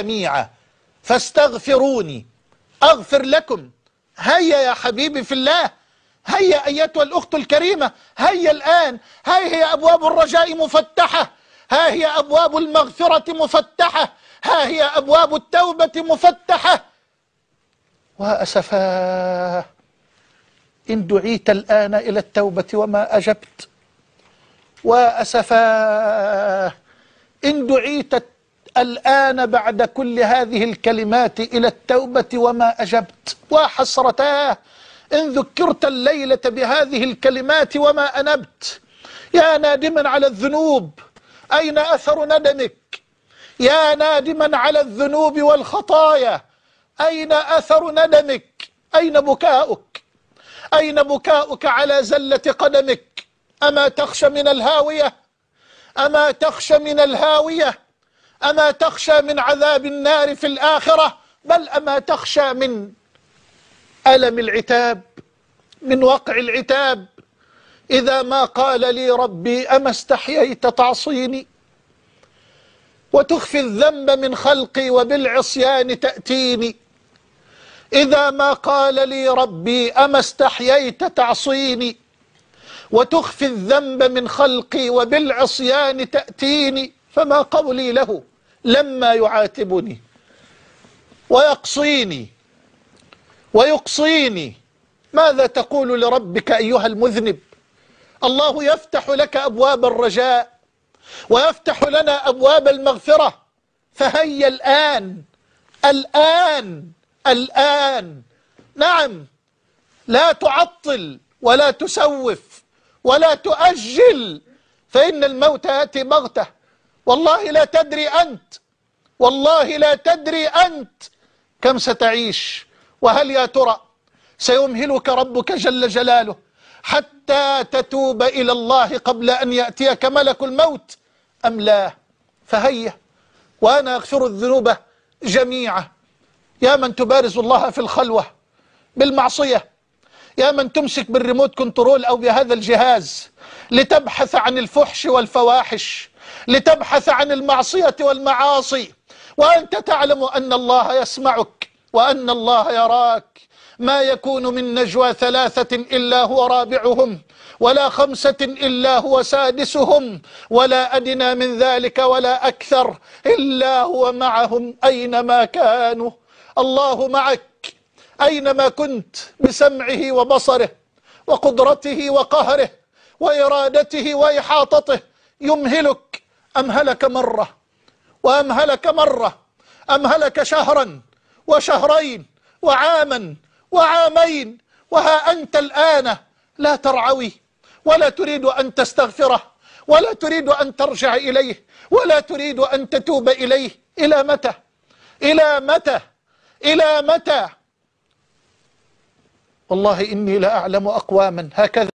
جميعا فاستغفروني أغفر لكم هيا يا حبيبي في الله هيا أيتها الأخت الكريمة هيا الآن ها هي أبواب الرجاء مفتحة ها هي أبواب المغفرة مفتحة ها هي أبواب التوبة مفتحة وأسفا إن دعيت الآن إلى التوبة وما أجبت وأسفا إن دعيت الآن بعد كل هذه الكلمات إلى التوبة وما أجبت وحسرتاه إن ذكرت الليلة بهذه الكلمات وما أنبت يا نادما على الذنوب أين أثر ندمك يا نادما على الذنوب والخطايا أين أثر ندمك أين بكاؤك أين بكاؤك على زلة قدمك أما تخشى من الهاوية أما تخشى من الهاوية أما تخشى من عذاب النار في الآخرة بل أما تخشى من ألم العتاب من وقع العتاب إذا ما قال لي ربي أما استحييت تعصيني وتخفي الذنب من خلقي وبالعصيان تأتيني إذا ما قال لي ربي أما استحييت تعصيني وتخفي الذنب من خلقي وبالعصيان تأتيني فما قولي له لما يعاتبني ويقصيني ويقصيني ماذا تقول لربك أيها المذنب الله يفتح لك أبواب الرجاء ويفتح لنا أبواب المغفرة فهيا الآن الآن الآن نعم لا تعطل ولا تسوف ولا تؤجل فإن الموت يأتي بغته والله لا تدري أنت والله لا تدري أنت كم ستعيش وهل يا ترى سيمهلك ربك جل جلاله حتى تتوب إلى الله قبل أن يأتيك ملك الموت أم لا فهيا وأنا أغفر الذنوب جميعا يا من تبارز الله في الخلوة بالمعصية يا من تمسك بالريموت كنترول أو بهذا الجهاز لتبحث عن الفحش والفواحش لتبحث عن المعصية والمعاصي وأنت تعلم أن الله يسمعك وأن الله يراك ما يكون من نجوى ثلاثة إلا هو رابعهم ولا خمسة إلا هو سادسهم ولا أدنى من ذلك ولا أكثر إلا هو معهم أينما كانوا الله معك أينما كنت بسمعه وبصره وقدرته وقهره وإرادته وإحاطته يمهلك أمهلك مرة وأمهلك مرة أمهلك شهرا وشهرين وعاما وعامين وها أنت الآن لا ترعوي ولا تريد أن تستغفره ولا تريد أن ترجع إليه ولا تريد أن تتوب إليه إلى متى إلى متى إلى متى والله إني لا أعلم أقواما هكذا